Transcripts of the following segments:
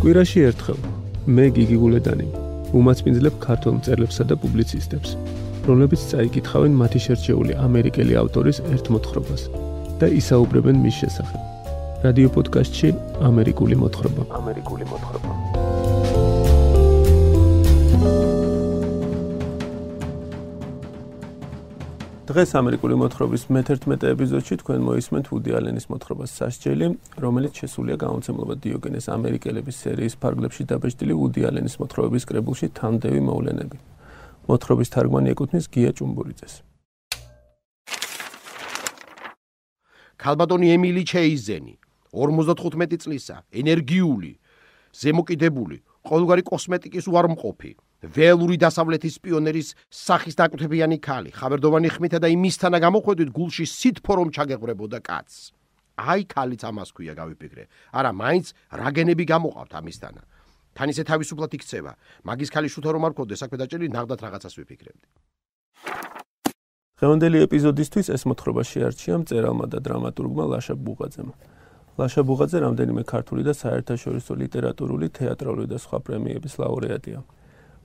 კვირაში ერთხელ მე გიგი გულედანი უმაცმინძლებ ქართულ მწერლებსა და პუბლიცისტებს რომლებიც წაიკითხავენ მათი შერჩეული ამერიკელი ავტორის ერთ მოთხრობას და ისაუბრებენ მის შესახებ რადიო პოდკასტში ამერიკული მოთხრობა ამერიკული მოთხრობა დღეს ამერიკული მოთხრობის მე-11 ეპიზოდში თქვენ მოისმენთ უდი ალენის მოთხრობას სასჯელი, რომელიც შესულია გამოცემულობა დიოგენეს ამერიკელების სერიის ფარგლებში დაბეჭდილი უდი ალენის მოთხრობების კრებულში თანდევი მოვლენები. მოთხრობის თარგმანი ეკუთვნის გია ჭუმბურიძეს. ქალბატონი ემილი ჩეიზენი, 55 წლისა, ენერგიული, ზემოკიდებული, ყოველგვარი კოსმეტიკის უარმყოფი. ველური დასავლეთის პიონერის სახის დაკვთებიანი ქალი, ხაბერდოვანი ხმითა და იმისთანა გამოხედვით გულში სითფორომ ჩაგეღრებოდა კაცს. აი ქალიც ამას ქვია გავიფიქრე. არა, მაინც რაგენები გამოყავთ ამისთანა. თან ისე თავისუფლად იქცევა. მაგის ქალი შუთა რომ არ ქოდე, საქმე დაჭერი, ნაღდათ რაღაცას ვიფიქრებდი. დღევანდელი ეპიზოდისთვის ეს მოთხრობა შეარჩია მწერალმა და დრამატურგმა ლაშა ბუღაძემ. ლაშა ბუღაძე რამდენიმე ქართული და საერთაშორისო ლიტერატურული, თეატრალური და სხვა პრემიების ლაურეატია.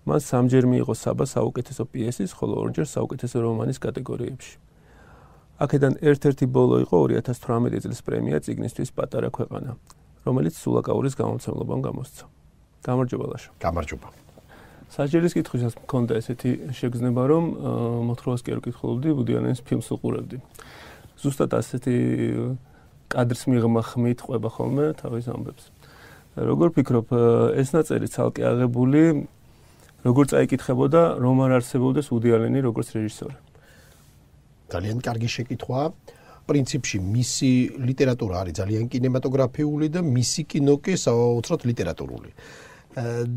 მან სამჯერ მიიღო საბა საუკეთესო პიესის, ხოლო ორჯერ საუკეთესო რომანის კატეგორიებში. აქედან ერთ-ერთი ბოლო იყო 2018 წლის პრემია ციგნისტვის პატარა ქვეყანა, რომელიც სულაკაურის გამომცემლობამ გამოსცა. გამარჯობა ლაშა. გამარჯობა. საჯერის კითხვისას მქონდა ესეთი შეგრძნება, რომ მოთხოვას კი არ ვკითხულობდი, ბუდიანის ფილმს უყურებდი. ზუსტად ასეთი კადრის მიღმა ხმით ყובה ხოლმე თავის ამბებს. როგორ ფიქრობ, ეს ნაწერი ცალკე აღებული როგორ წაიკითხებოდა რომ არ არსებობდეს უდიალენი როგორც რეჟისორი ძალიან კარგი შეკითხვა პრინციპში მისი ლიტერატურა არის ძალიან კინემატოგრაფიული და მისი კინო კი საოცრად ლიტერატურული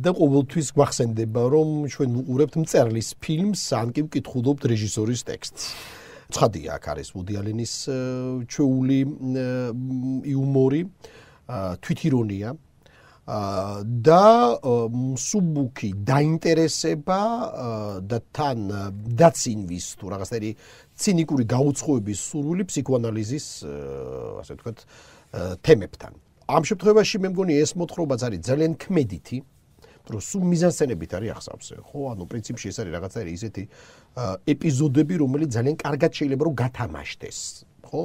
და ყოველთვის გვახსენდება რომ ჩვენ უყურებთ მწერლის ფილმს ან კი ვკითხულობთ რეჟისორის ტექსტს ცხადია აქ არის უდიალენის ჩეული იუმორი თვითირონია და მსუბუქი დაინტერესება და თან დაცინვის თუ რაღაცნაირი ცინიკური გაუცხოების სურვილი ფსიქოანალიზის ასე ვთქვათ თემებთან. ამ შემთხვევაში მე მგონი ეს მოთხრობაც არის ძალიან კმედითი, პრო სუ მიზანსენებით არის ახსავსე, ხო? ანუ პრინციპში ეს არის რაღაცა ისეთი ეპიზოდები, რომელიც ძალიან კარგად შეიძლება რომ გათამაშდეს ხო?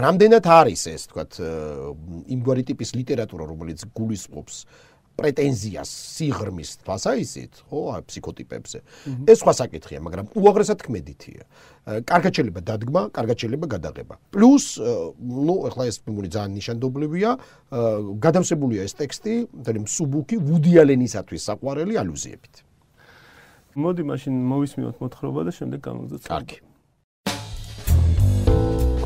რამდენად არის ეს, თქვათ, იმგვარი ტიპის ლიტერატურა, რომელიც გულისყოფს პრეტენზიას სიღრმის თვალსაჩინით, ხო, აი ფსიქოტიპებზე. ეს სხვა საკითხია, მაგრამ უაღრესად კმედითია. კარგად შეიძლება დადგმა, კარგად შეიძლება გადაღება. პლუს, ну, ეხლა ეს მიმული ძალიან ნიშანდობლივია, გადამსებულია ეს ტექსტი, თორემ სუბუკი ვუდიალენისათვის საყვარელი ალუზიებით. მოდი, მაშინ მოვისმინოთ მოთხრობა და შემდეგ განვიხილოთ. კარგი.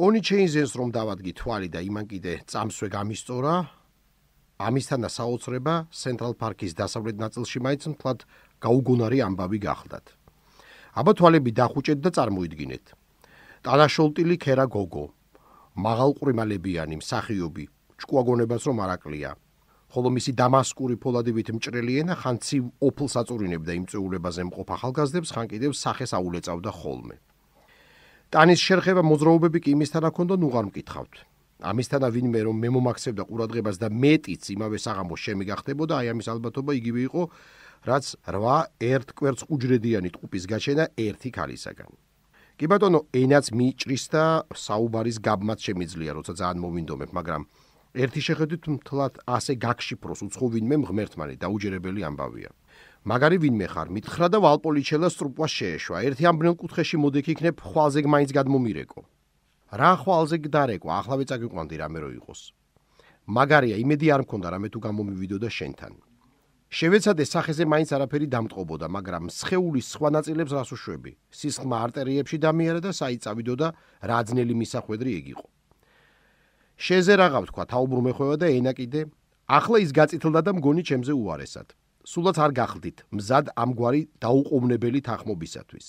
კონი ჩეინზენს რომ დავადგი თვალი და იმან კიდე წამსვე გამისწორა ამისთანა საოცრება Central Park-ის დასავლეთ ნაწილში მაინც მთლად გაუგონარი ამბავი გახლდათ. აბა თვალები დახუჭეთ და წარმოიდგინეთ. ტანაშოლტილი ქერა გოგო, მაღალყრიმალებიანი მსახიობი, ჭკუაგონებას რომ არაკლია. ხოლო მისი დამასკური ფოლადებით მჭრელი ენა ხანცი ოფლსაწურინებდა იმწეულებაზე მყოფ ახალგაზრდებს, ხან კიდევ სახეს აულეწავდა ხოლმე. ტანის შეხება მოძრაობები კი იმისთანა ქონდონ უღარ მკითხავთ. ამისთანა ვინმე რომ მე მომაქსებდა ყურადღებას და მეტიც იმავე საღამო შემი გახდებოდა, აი ამის ალბათობა იგივე იყო, რაც 8 ერთ კვერც უჯრედიანი ტყუპის გაჩენა ერთი ქალისაგან. კი ბატონო, ენაც მიჭრის და საუბარის გაბმაც შემიძლია, როცა ძალიან მომინდომებ, მაგრამ ერთი შეხედვით მთლად ასე გაგშიფროს უცხო ვინმე ღმერთმანი დაუჯერებელი ამბავია. მაგარი ვინმე ხარ მითხრა და ვალპოლიჩელა სტრუპვა შეეშვა ერთი ამბრენ კუთხეში მოდი ქიქნებ ხვალზეგ მაინც გადმომირეკო რა ხვალზეგ დარეკო ახლავე წაგიყვანდი რამე რო იყოს მაგარია იმედი არ მქონდა რამე თუ გამომივიდო და შენთან შევეცადე სახეზე მაინც არაფერი დამტყობოდა მაგრამ სხეულის სხვა ნაწილებს რას უშვები სისხლმა არტერიებში დამიერა და საიწავიდო და რაძნელი მისახვედრი ეგიყო შეზე რაღავ თქვა თაუბრუმე ხოვა და ენა კიდე ახლა ის გაწითლდა და მგონი ჩემზე უარესად სულაც არ გახლდით მზად ამგვარი დაუყოვნებელი თანხმობისათვის.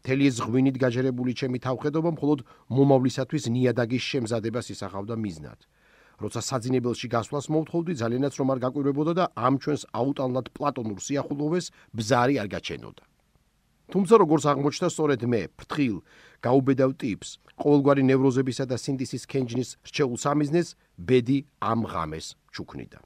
მთელი ეს ღვინით გაჟერებული ჩემი თავხედობა მხოლოდ მომავლისათვის ნიადაგის შემზადებას ისახავდა მიზნად. როცა საძინებელში გასვლას მოვთხოვდი, ძალიანაც რომ არ გაკვირვებოდა და ამ ჩვენს აუტანლად პლატონურ სიახულოვეს ბზარი არ გაჩენოდა. თუმცა როგორც აღმოჩნდა სწორედ მე, ფრთხილ, გაუბედავ ტიპს, ყოველგვარი ნევროზებისა და სინდისის კენჯნის რჩეულ სამიზნეს ბედი ამ ღამეს ჩუქნიდა.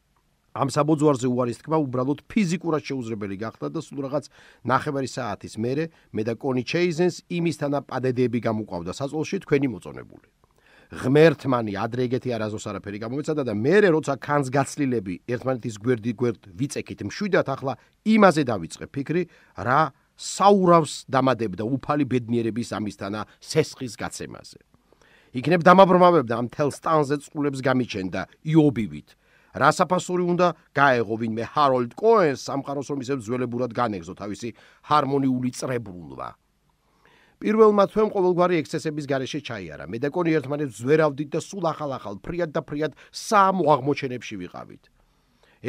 ამ საბოძვარზე უარის თქმა უბრალოდ ფიზიკურად შეუძლებელი გახდა და სულ რაღაც ნახევარი საათის მერე მე და კონი ჩეიზენს იმისთანა პადედები გამოყავდა საწოლში თქვენი მოწონებული. ღმერთმანი ადრე ეგეთი არაზოს არაფერი გამომეცადა და მერე როცა კანს გაცლილები ერთმანეთის გვერდი გვერდ ვიწეკით მშვიდად ახლა იმაზე დავიწყე ფიქრი რა საურავს დამადებდა უფალი ბედნიერების ამისთანა სესხის გაცემაზე. იქნებ დამაბრმავებდა ამ თელსტანზე წყულებს გამიჩენდა იობივით. რასაფასური უნდა გაეღო ვინმე ჰაროლდ კოენს სამყაროს რომ ისევ ძველებურად განეგზო თავისი ჰარმონიული წრებრუნვა პირველმა თვემ ყოველგვარი ექსცესების გარეშე ჩაიარა მე და კონი ერთმანეთს ზვერავდით და სულ ახალ-ახალ ფრიად და ფრიად სამ აღმოჩენებში ვიყავით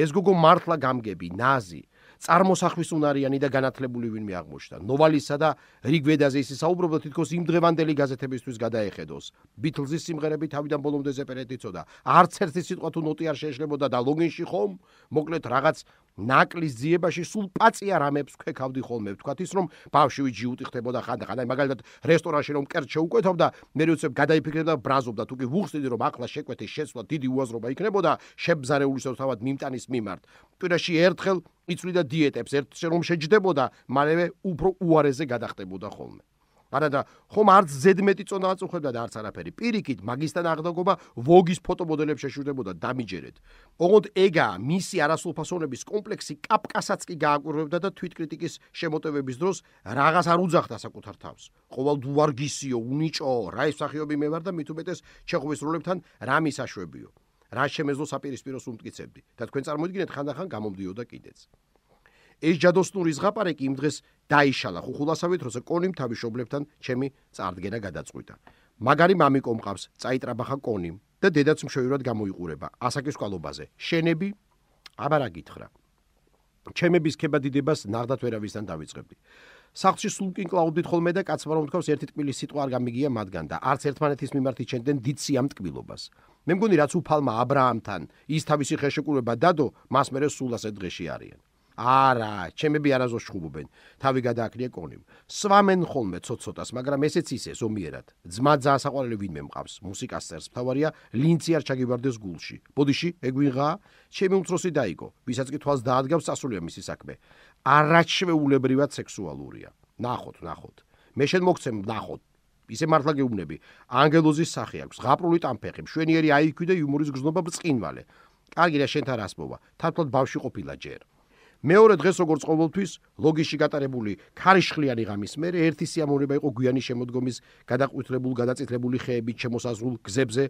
ეს გოგო მართლა გამგები ნაზი წარმოსახვის უნარიანი და განათლებული ვინმე აღმოჩნდა. ნოვალისა და რიგვედაზე ისე საუბრობდა თითქოს იმ დღევანდელი გაზეთებისთვის გადაეხედოს. ბიტლზის სიმღერები თავიდან ბოლომდე ზეპერეტიცოდა. არც ერთი სიტყვა თუ ნოტი არ შეეშლებოდა და ლოგინში ხომ მოკლედ რაღაც ნაკლის ძიებაში სულ პაწია რამებს ქვეკავდი ხოლმე ვთქვათ ის რომ ბავშვი ჯიუტი ხდებოდა ხანდახან აი მაგალითად რესტორანში რომ კერც შეუკვეთავდა მე როცა გადაიფიქრებდა ბრაზობდა თუ კი ვუხსიდი რომ ახლა შეკვეთი შეცვლა დიდი უაზრობა იქნებოდა შებზარეულისო თავად მიმტანის მიმართ პირაში ერთხელ იწვიდა დიეტებს ერთ შე რომ შეჯდებოდა მალევე უფრო უარეზე გადახდებოდა ხოლმე არა და ხომ არც ზედმეტი წონაც უხვდა და არც არაფერი. პირიქით, მაგისტან აღდაგობა ვოგის ფოტომოდელებს შეშურდებოდა დამიჯერეთ. ოღონდ ეგა მისი არასულფასონების კომპლექსი კაპკასაც კი გააკურვებდა და თვითკრიტიკის შემოტევების დროს რაღაც არ უძახდა საკუთარ თავს. ყოველ დუარგისიო, უნიჭო, რა ის სახიობი მე ვარ და მით უმეტეს ჩეხოვის როლებთან რა მისაშვებიო. რა შემეძლო საპირისპიროს უმტკიცებდი და თქვენ წარმოიდგინეთ ხანდახან გამომდიოდა კიდეც. ეს ჯადოსნური ზღაპარეკი იმ დღეს დაიშალა ხუხულასავით, როცა კონიმ თავისუფლებთან ჩემი წარდგენა გადაწყვიტა. მაგარი მამი კომყავს, წაიტრაბახა კონიმ და დედაც მშვენივრად გამოიყურება ასაკის კვალობაზე. შენები აბარა გითხრა. ჩემების ხება დიდებას ნაღდათ ვერავისთან დაიწყებდი. სახლში სულკინ კлауდით ხოლმე და კაცმა რომ თქოს ერთი ტკბილი სიტყვა არ გამიგია მათგან და არც ერთმანეთის მიმართ იჩენდნენ დიციამ ტკბილობას. მე მგონი რაც უფალმა ა ブラ ამთან ის თავისი ხეშეკულება დადო, მას მერე სულ ასე დღეში არიან. არა, ჩემები არაზოს შხუბობენ. თავი გადააკრია კონიმ. სვამენ ხოლმე ცოცოტას, მაგრამ ესეც ისე ზომიერად. ძმა ძაა საყვარელი ვინმე მყავს. მუსიკას წერს. თავარია ლინცი არ ჩაგიბარდეს გულში. ბოდიში, ეგ ვინღაა? ჩემი უმცროსი დაიგო, ვისაც კი თვალს დაადგავს სასულიერო მისი საქმე. არაჩვეულებრივად სექსუალურია. ნახოთ, ნახოთ. მე შენ მოგცემ ნახოთ. ისე მართლა გეუბნები. ანგელოზის სახე აქვს, ღაპრული ტამფეხი, მშვენიერი აიქვი და იუმორის გრძნობა ბწკინვალე. კარგი რა შენ თან ასმობა. თათბოდ ბავში ყოფილა ჯერ. მეორე დღეს როგორც ყოველთვის ლოგიში გატარებული ქარიშხლიანი ღამის მერე ერთი სიამოვნება იყო გვიანი შემოდგომის გადაყვითრებულ გადაწითლებული ხეებით შემოსაზღულ გზებზე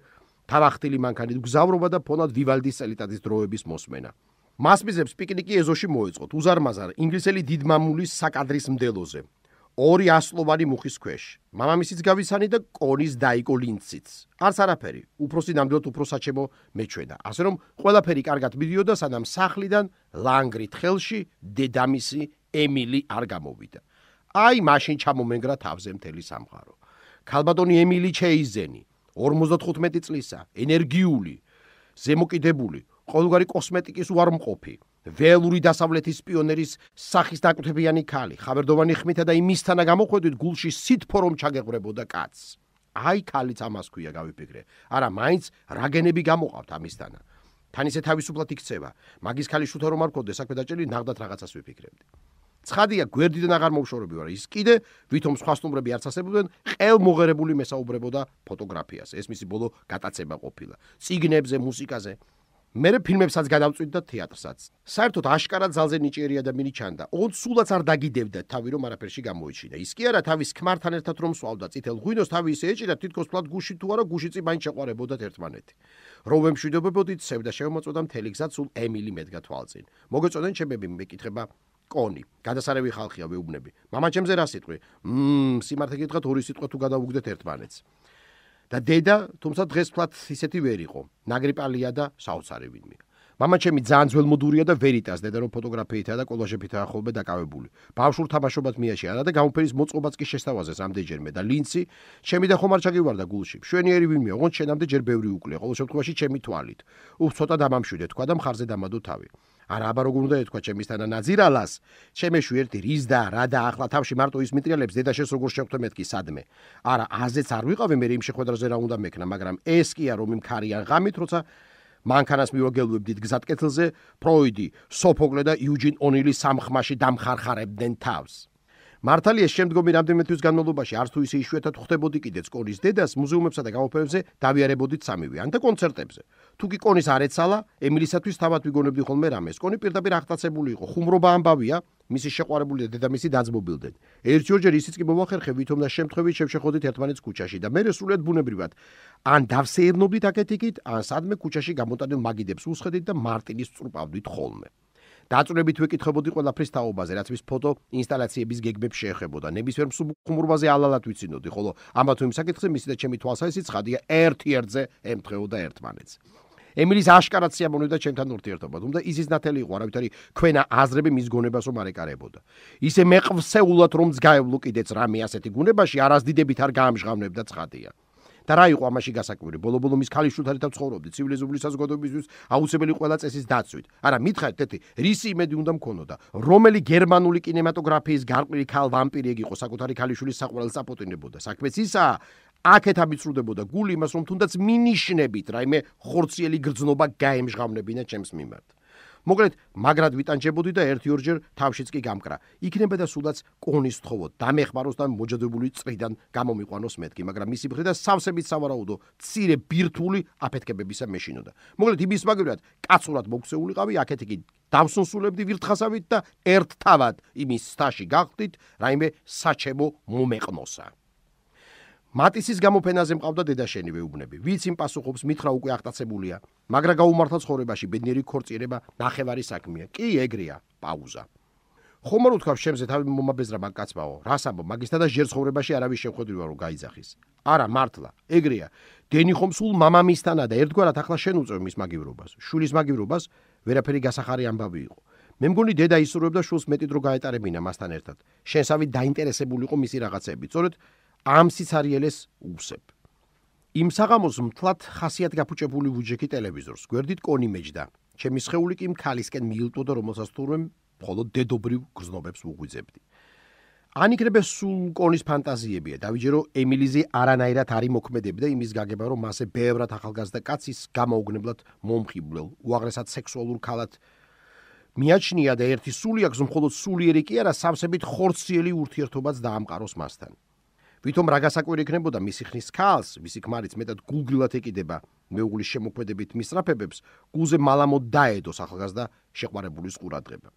თავახტილი მანქანით გზავრობა და ფონად ვივალდის სელიტადის დროების მოსმენა მასპიზებს პიკნიკი ეზოში მოეწყოთ უზარმაზარ ინგლისელი დიდმამულის საკადრის მდელოზე ორი ასლოვანი მუხის ქვეშ. მამამისიც გავისანი და კონის დაიგო ლინციც. არც არაფერი, უпроსი ნამდვილად უпроსაჩემო მეჩვენა. ასე რომ ყველაფერი კარგად მიდიოდა, სანამ სახლიდან ლანგრით ხელში დედამისი ემილი არ გამოვიდა. აი, მაშინ ჩამომენგრა თავზე მთელი სამყარო. ქალბატონი ემილი ჩეიზენი, 55 წლისა, ენერგიული, ზემოკიდებული, ყოველგვარი კოსმეტიკის უარმყოფი. ველური დასავლეთის პიონერის სახის დაკვთებიანი ქალი, ხავერდოვანი ხმითა და იმისთანა გამოხვედით გულში სითფორომ ჩაგეღრებოდა კაცს. აი ქალიც ამას ქვია გავიფიქრე. არა, მაინც რაგენები გამოყავთ ამისთანა. თან ისე თავისუფლად იქცევა. მაგის ქალი შუთა რომ არ ქოდე, საქმე დაჭერი, ნაღდათ რაღაცას ვიფიქრებდი. ცხადია, გვერდიდან აღარ მოუშორები ვარ. ის კიდე ვითომ სხვა სტუმრები არც ასებდნენ, ყელ მოღერებული მესაუბრებოდა ფოტოგრაფიას. ეს მისი ბოლო გატაცება ყოფილა. ციგნებზე, მუსიკაზე, მე რე ფილმებსაც გადავწვით და თეატრსაც. საერთოდ აშკარა ძალზე ნიჭიერია და მინიჩანდა. ოღონდ სულაც არ დაგიდევდა თავი რომ არაფერში გამოიჩინა. ის კი არა თავის ქმართან ერთად რომ სვავდა წითელ ღვინოს თავი ისე ეჭირა თითქოს ფლად გუში თუ არა გუში წი მაინც შეყარებოდა ერთმანეთი. რომ ემშვიდობებოდით ცევდა შემოწოდა მთელი გზა სულ ემილი მედგა თვალწინ. მოგეწონენ ჩემები მეკითხება კონი. გადასარევი ხალხია ვეუბნები. მამა ჩემზე რა სიტყვი? მმ სიმართლე გითხრათ ორი სიტყვა თუ გადავუგდეთ ერთმანეთს. და დედა თუმცა დღეს ფლათ ისეთი ვერ იყო ნაგრიპალია და საოცარი ვინმე мама ჩემი ძალიან ძველმოდურია და ვერიტას დედა რომ ფოტოგრაფიითა და კოლაჟებითა ახლობე დაკავებული ბავშვურ თამაშობად მიაშია და გამოფერის მოწყობაც კი შესთავაზეს ამდეჯერმე და ლინცი ჩემი და ხომარჩაკი ვარ და გულში შვენიერი ვინმე ოღონდ შენამდე ჯერ ბევრი უკლია ყოველ შემთხვევაში ჩემი თვალით უ ცოტა დამამშვიდე თქვა და მხარზე დამადო თავი არა აბა როგორ უნდა ეთქვა ჩემისთანა ნაზირალას ჩემეში ერთი რის და რა და ახლა თავში მარტო ის მიტრიალებს დედაშეს როგორ შეხვდე მეთქი სადმე არა აზეც არ ვიყავი მე იმ შეხვედრაზე რა უნდა მექნა მაგრამ ეს კი არ ომიმ ქარიან ღამით როცა მანქანას მიوقელებდით გზატკეთილზე ფროიდი სოფოკლე და იუჯინ ონილი სამხმაში დამხარხარებდნენ თავს მართალია შემდგომი რამდენიმე თვის განმავლობაში არც თუ ისე იშვიათად ხდებოდი კიდე სკოლის დედას მუზეუმებსა და გამოფენებზე დავიარებოდით სამივე ან და კონცერტებზე თუ კი კონის არ ეცალა ემილისათვის თავად ვიგონებდი ხოლმე რამეს კონი პირდაპირ აღტაცებული იყო ხუმრობა ამბავია მისი შეყვარებული და დედამისი დაძმობილდნენ ერთჯერ ისიც კი მომახერხე ვითომ და შემთხვევით შეხვედით ერთმანეთს ქუჩაში და მე სულეთ ბუნებრივად ან დავსეერნობდით აკეთიკით ან სადმე ქუჩაში გამოტანილ მაგიდებს უსხედით და მარტინის წურპავდით ხოლმე დაწურებით ვეკითხებოდი ყველაფრის თაობაზე, რაც მის ფოტო ინსტალაციების გეგმებს შეეხებოდა. ნებისმიერ მსუბუქმურბაზე ალალად ვიცინოდი, ხოლო ამა თუ იმ საკითხზე მისი და ჩემი თვალსაზრისი ცხადია, ერთ-ერთზე ემთხეოდა ერთმანეთს. ემილის აშკარაც შემოვიდა ჩემთან ურთიერთობა, თუმცა იზის ნათელი იყო, არავითარ ქვენა აზრები მის გონებას რომ არეკარებოდა. ისე მეყვსეულად რომ ძგაევლო კიდეც რამე ასეთი გუნებაში, არასდიდებით არ გაამჟღავნებდა ცხადია. და რა იყო ამაში გასაკვირი? ბოლობოლო მის ქალიშვილთან ერთად ცხოვრობდი ცივილიზებული საზოგადოებისთვის აუცილებელი ყველა წესის დაცვით. არა, მითხარით ერთი, რისი იმედი უნდა მქონოდა? რომელი გერმანული კინემატოგრაფიის გარყვილი ქალ ვამპირი ეგ იყო საკუთარი ქალიშვილის საყვარელ საპოტინებოდა? საქმეც ისა აქეთ ამიწრუდებოდა გული იმას რომ თუნდაც მინიშნებით რაიმე ხორციელი გრძნობა გაემჟღავნებინა ჩემს მიმართ. მოკლედ მაგრად ვიტანჯებოდი და ერთი ორჯერ თავშიც კი გამკრა. იქნება და სულაც კონის თხოვო დამეხმაროს და მოჯდებული წრიდან გამომიყვანოს მეთქი, მაგრამ მისი ფრედა სავსებით სავარაუდო ცირე ბირთული აფეთკებებისა მეშინოდა. მოკლედ იმის მაგრად კაცურად მოქცეულიყავი, აქეთ იგი დავსუნსულებდი ვირთხასავით და ერთთავად იმის სტაში გახვდით, რაიმე საჩემო მომეყნოსა. მატისის გამოფენაზე მყავდა დედაშენივე უბნები. ვიც იმ პასუხობს, მithra უკვე აღტაცებულია, მაგრამ გაუმართა ცხოვრებაში ბედნიერი ქორწინება ნახევარი საქმეა. კი, ეგრეა. პაუზა. ხომ არ უთქავ შენზე თავი მომაბეზრა მაგაცბაო? რას ამბობ? მაგისთანა ჯერ ცხოვრებაში არავის შეხვედრივა რომ გაიძახის. არა, მართლა. ეგრეა. დენი ხომ სულ მამამისთანა და ერთგვარად ახლა შენ უწევ მის მაგივრობას. შვილის მაგივრობას ვერაფერი გასახარი ამბავი იყო. მე მგონი დედა ისურვებდა შულს მეტი დრო გაეტარებინა მასთან ერთად. შენსავით დაინტერესებული იყო მისი რაღაცები. სწორედ ამ სიცარიელეს უსებ. იმ საღამოს მთლად ხასიათ გაფუჭებული ვუჯექი ტელევიზორს გვერდით კონი მეჯდა. ჩემი შეეული კი მქალისკენ მიილტოდა, რომელსაც თურმე მხოლოდ დედობრივ გზნობებს უგვიძებდი. ანიკრებს სულ კონის ფანტაზიებია, დავიჯერო ემილიზი არანაირად არ იმოქმედებდა და იმის გაგება, რომ მასე ბევრად ახალგაზრდა კაცის გამოუგნებლად მომხიბლელ, უაღრესად სექსუალურ ქალად მიაჩნია და ერთი სული აქვს, მხოლოდ სულიერი კი არა, სამსებით ხორციელი ურთიერთობაც დაამყაროს მასთან. ვითომ რა გასაკვირი იქნებოდა მისი ხნის ქალს, მისი ქმარიც მეტად გულგრილად ეკიდება მეუღლის შემოქმედებით მისრაფებებს, გულზე მალამო დაედო ახალგაზრდა შეყვარებულის ყურადღება.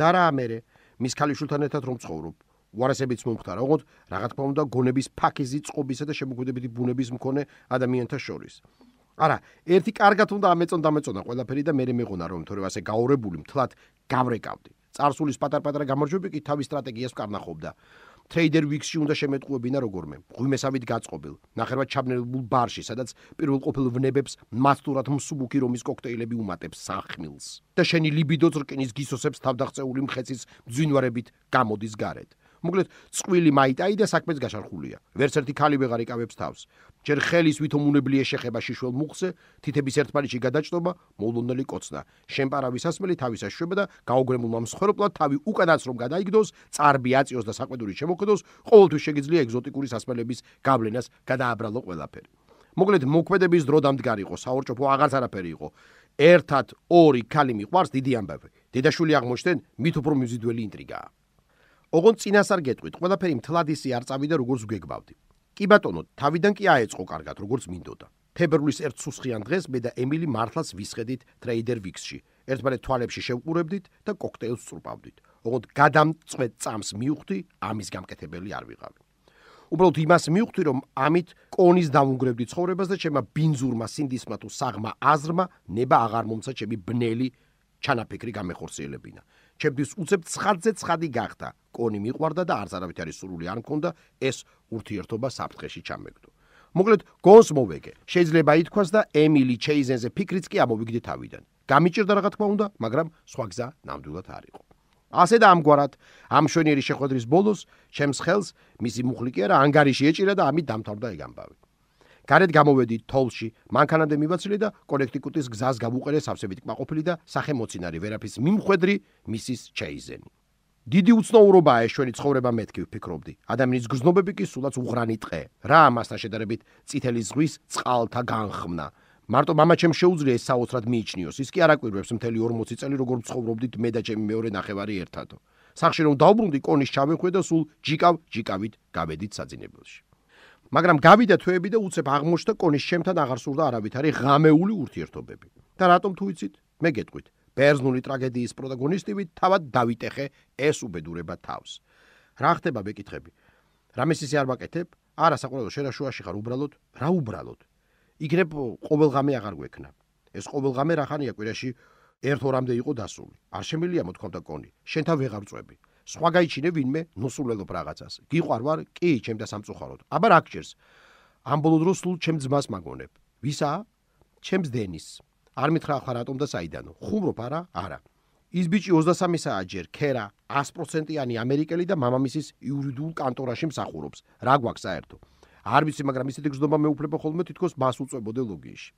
და რა ამერე, მის ქალიშვილთან ერთად რომ ცხოვრობ, უარესებიც მომხდარა, ოღონდ რაღაც თქმა უნდა გონების ფაქიზი წყობისა და შემოქმედებითი ბუნების მქონე ადამიანთა შორის. არა, ერთი კარგად უნდა ამეწონ დამეწონა ყველაფერი და მე მეღონა რომ თორემ ასე გაორებული მთლად გავრეკავდი. წარსულის პატარ-პატარა გამარჯვები კი თავის სტრატეგიას ვკარნახობდა. Trader Week-ში უნდა შემეტყუებინა როგორმე. ღვიმესავით გაწყობილ, ნახევრად ჩაბნელებულ ბარში, სადაც პირველყოფილ ვნებებს მასტურად მსუბუქი რომის კოქტეილები უმატებს სახმილს. და შენი ლიბიდო ზრკინის გისოსებს თავდაღწეული მხეცის ძვინვარებით გამოდის გარეთ. მოკლედ წყვილი მაიტაი და საქმეც გაშარხულია ვერც ერთი ქალი ვეღარ იკავებს თავს ჯერ ხელის ვითომ უნებლიე შეხება შიშველ მუხზე თითების ერთმანეთში გადაჭდობა მოულოდნელი კოცნა შემპარავის ასმელი თავის აშშება და გაუგრემულმა მსხვერპლად თავი უკანაც რომ გადაიგდოს წარბი აწიოს და საყვედური შემოქმედოს ყოველთვის შეიძლება ეგზოტიკური სასმელების გავლენას გადააბრალო ყველაფერი მოკლედ მოქმედების დრო დამდგარ იყო საორჭოფო აღარც არაფერი იყო ერთად ორი ქალი მიყვარს დიდი ამბავი დედაშვილი აღმოჩნდნენ მით უფრო მიზიდველი ინტრიგაა ოღონ წინას არ გეტყვით, ყველაფერი მთლად ისე არ წავიდა, როგორც გეგმავდი. კი ბატონო, თავიდან კი აეწყო კარგად, როგორც მინდოდა. ფებრვლის 1 სუსხიან დღეს მე და ემილი მართლაც ვისხედით Trader Vix-ში. ერთმანეთ თვალებში შევყურებდით და კოქტეილს წურპავდით. ოღონდ გადამწვეთ წამს მივხვდი, ამის გამკეთებელი არ ვიღავი. უბრალოდ იმას მივხვდი, რომ ამით კონის დავუნგრებდი ცხოვრებას და ჩემმა ბინზურმა სინდისმა თუ საღმა აზრმა ნება აღარ მომცა ჩემი ბნელი ჩანაფიქრი გამეხორციელებინა. ჩემთვის უცებ 9-ზე 9 გახდა. კონი მიყვარდა და არც არავითარ არის სურვილი არ მქონდა ეს ურთიერთობა საფრთხეში ჩამეგდო. მოკლედ, გონს მოვეგე. შეიძლება ითქვას და ემილი ჩეიზენზე ფიქრიც კი ამოვიგდი თავიდან. გამიჭirdა რა თქმა უნდა, მაგრამ სხვა გზა ნამდვილად არისო. ასე და ამგვარად, ამ შვენიერი შეხვედრის ბოლოს, ჩემს ხელს მისი მუხლი კი არა ანგარიში ეჭირა და ამით დამთავრდა ეგ ამბავი. გარეთ გამოვედი თოლში, მანქანამდე მივაცილე და კოლექტიკუტის გზას გავუყერე სავსებით ყაყופיლი და სახე მოცინარი ვერაფის მიმხვედრი მისის ჩეიზენი. დიდი უცნაურობაა ეს შენი ცხოვრება მეთქი ვფიქრობდი. ადამიანის გზნობები კი სულაც უღრანი ტყე. რა ამასთან შედარებით წითელი ზღვის წყალთა განხმნა. მარტო მამაჩემ შეუძლია ეს საოცრად მიიჩნიოს. ის კი არაკვირვებს მთელი 40 წელი როგორ ცხოვრობდით მე და ჩემი მეორე ნახევარი ერთად. სახში რომ დავბრუნდი კონის ჩავეხვე და სულ ჯიკავ ჯიკავით გავედით საძინებელში. მაგრამ გავიდა თვეები და უცებ აღმოჩნდა კონის შემთან აღარ სურდა არავითარი ღამეული ურთიერთობები. და რატომ თუ იცით? მე გეტყვით. ბერზნული ტრაგედიის პროტაგონისტები თავად დავიტეხე ეს უბედურება თავს. რა ხდება მეკითხები? რამის ისე არ ვაკეთებ? არა საყოველო შერაშუაში ხარ უბრალოდ, რა უბრალოდ? იგრებ ყოველღამე აღარ გვექნა. ეს ყოველღამე რა ხანია კვირაში ერთ ორამდე იყო დასული. არ შემილია მოთქვამდა კონი. შენ თავ ვეღარ წვევი. სხვა გაიჩინე ვინმე ნოსულელობ რაღაცას. გიყვარვარ? კი, ჩემ და სამწუხაროდ. აბა რა გჭირს? ამ ბოლო დროს სულ ჩემ ძმას მაგონებ. ვისა? ჩემს დენის. არ მითხრა ხარ რატომ და საიდანო? ხუმრობ არა? არა. ის ბიჭი 23-საა ჯერ ქერა 100%-იანი ამერიკელი და მამამისის იურიდიულ კანტორაში მსახურობს. რა გვაქვს საერთო? არ ვიცი, მაგრამ ისეთი გზნობა მეუფლება ხოლმე თითქოს მას უწებოდე ლოგიაში.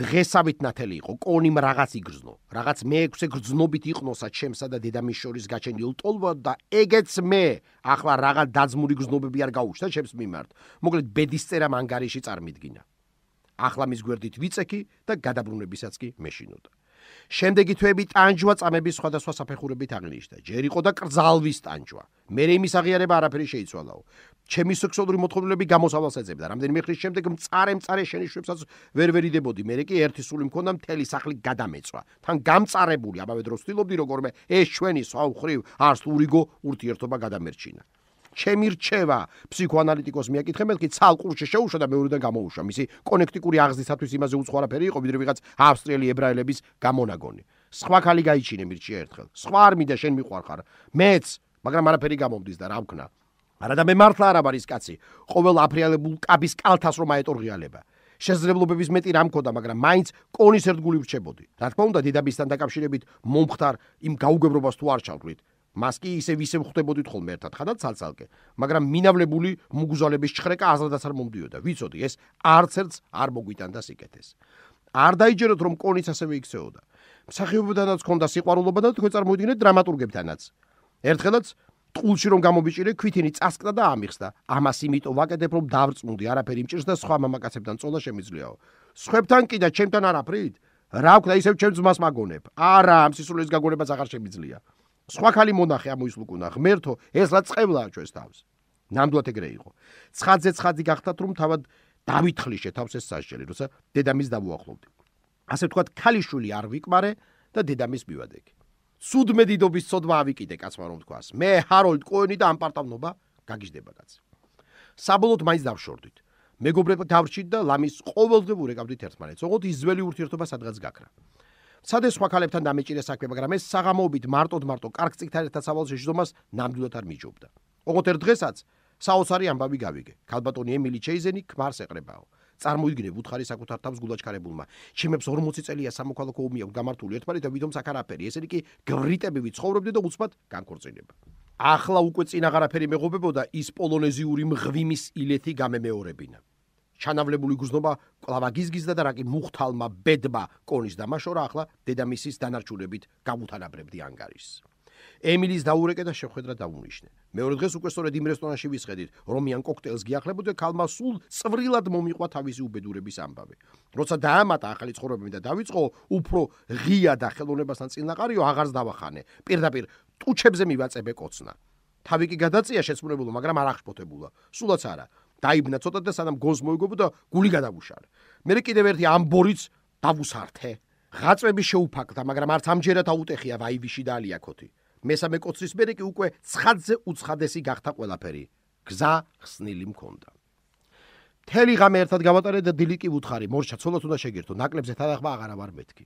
დღესავით ნათელი იყო, კონი რაღაც იგრძნო, რაღაც მეექვსე გრძნობით იყნოსა ჩემსა და დედამის შორის გაჩენილ ტოლვა და ეგეც მე ახლა რაღაც დაძმური გრძნობები არ გაუჩნდა ჩემს მიმართ. მოკლედ ბედის წერა მანგარიში წარმიდგინა. ახლა მის გვერდით ვიწექი და გადაბრუნებისაც კი მეშინოდა. შემდეგი თვეები ტანჯვა წამების სხვადასხვა საფეხურებით აღნიშნა. ჯერ იყო და კრძალვის ტანჯვა. მერე იმის აღიარება არაფერი შეიცვალაო. ჩემი სექსუალური მოთხოვნილები გამოსავალს ეძებდა. რამდენიმე ხნის შემდეგ მწარემ წარე შენიშვებსაც ვერ ვერიდებოდი. მერე კი ერთი სული მქონდა მთელი სახლი გადამეწვა. თან გამწარებული ამავე დროს ვთილობდი როგორმე ეს ჩვენი სხვა ხრივ არს ურიგო ურთიერთობა გადამერჩინა. ჩემი რჩევა ფსიქოანალიტიკოსს მეკითხე მეთქი ცალკურში შეუშვა და მეორედან გამოუშვა მისი კონექტიკური აღზისათვის იმაზე უცხო არაფერი იყო ვიდრე ვიღაც ავსტრიელი ებრაელების გამონაგონი სხვა ხალი გაიჩინე მირჩი ერთხელ სხვა არ მინდა შენ მიყვარხარ მეც მაგრამ არაფერი გამომდის და რა ვქნა არა და მე მართლა არა ვარ ის კაცი ყოველ აფრიალებულ კაბის კალთას რომ აეტორღიალება შეზრებლობების მეტი რა მქონდა მაგრამ მაინც კონისერტგული ვრჩებოდი რა თქმა უნდა დედაბისთან დაკავშირებით მომხდარ იმ გაუგებრობას თუ არ ჩავდვით მას კი ისე ვისე ხვდებოდით ხოლმე ერთად ხანდა ცალცალკე მაგრამ მინავლებული მუგზოლების ჩხრეკა აზრადაც არ მომდიოდა ვიცოდი ეს არცერც არ მოგვიტანდა სიკეთეს არ დაიჯეროთ რომ კონიც ასევე იქცეოდა მსახიობებთანაც ქონდა სიყვარულობა და თქვენ წარმოიდგინეთ დრამატურგებთანაც ერთხელაც ტყულში რომ გამომიჭირე ქვითინი წასკდა და ამიხსდა ამას იმიტომ ვაკეთებ რომ დავრწმუნდი არაფერი მჭირს და სხვა მამაკაცებთან წოლა შემიძლიაო სხვებთან კი და ჩემთან არაფრით რა ვქნა ისევ ჩემს ძმას მაგონებ არა ამ სისულის გაგონებას აღარ შემიძლია სხვა ხალი მონახე ამოისლუკუნა ღმერთო ეს რა წევლაა ჩვენს თავს ნამდვილად ეგრე იყო 9-ზე 9-ი გახდათ რომ თავად დავითხლი შეთავს ეს საშველი როცა დედამის დავუახლოვდი ასე ვთქვათ ქალიშვილი არ ვიკმარე და დედამის მივადეკი სუდმედიდობის სოდვა ავიკიდე კაცმა რომ თქვას მე ჰაროლდ კოენი და ამ პარტავნობა გაგიჟდება კაც საბოლოოდ მაინც დავშორდით მეგობრებო დავრჩით და ლამის ყოველდღე ვურეკავდით ერთმანეთს ოღონდ ის ძველი ურთიერთობა სადღაც გაქრა სადე სხვა ქალებთან დამეჭირა საქმე, მაგრამ ეს საღამოობით მარტოდ მარტო კარგ ციგთან ერთად სავალს შეშდომას ნამდვილად არ მიჯობდა. ოღონდ ერთ დღესაც საოცარი ამბავი გავიგე. ქალბატონი ემილი ჩეიზენი ქმარს ეყრებაო. წარმოიგინებ უთხარი საკუთარ თავს გულაჩქარებულმა. ჩემებს 40 წელია სამოქალაქო ომი აქვს გამართული ერთმანეთთან ვიდომ საქარაფერი. ესე იგი გვრიტები ვიცხოვრობდი და უცბად განქორწინება. ახლა უკვე წინ აღარაფერი მეღობებოდა ის პოლონეზიური მღვიმის ილეთი გამემეორებინა. ჩანავლებული გუზნობა კლავა გიზგიზდა და რაკი მუხთალმა ბედმა კონის დამაშორა ახლა დედამისის დანარჩულებით გამუთანაბრებდი ანგარის. ემილის დაურეკე და შეხვედრა დაუნიშნე. მეორე დღეს უკვე სწორედ იმ რესტორანში ვისხედით, რომიან კოქტეილს გიახლებოდა ქალმა სულ წვრილად მომიყვა თავისი უბედურების ამბავი. როცა დაამატა ახალი ცხოვრებამ და დაიწყო უფრო ღია და ხელოვნებასთან წინაღარიო აღარც დავახანე. პირდაპირ ტუჩებზე მივაწებე კოცნა. თავი კი გადაწია შეცმულებულო, მაგრამ არ აღშფოთებულა. სულაც არა. დაიბნა ცოტა და სანამ გონს მოიგებო და გული გადავუშარე. მე კიდევ ერთი ამბორიც დავუსართე. ღაწვები შეუფაკდა, მაგრამ არც ამჯერად აუტეხია ვაივიში და ალიაკოთი. მესამე კოცის მერე კი უკვე ცხადზე უცხადესი გახთა ყველაფერი. გზა ხსნილი მქონდა. თელი ღამე ერთად გავატარე და დილი კი ვუთხარი, მორჩა ცოლოთ უნდა შეგერთო, ნაკლებზე თანახმა აღარა ვარ მეთქი.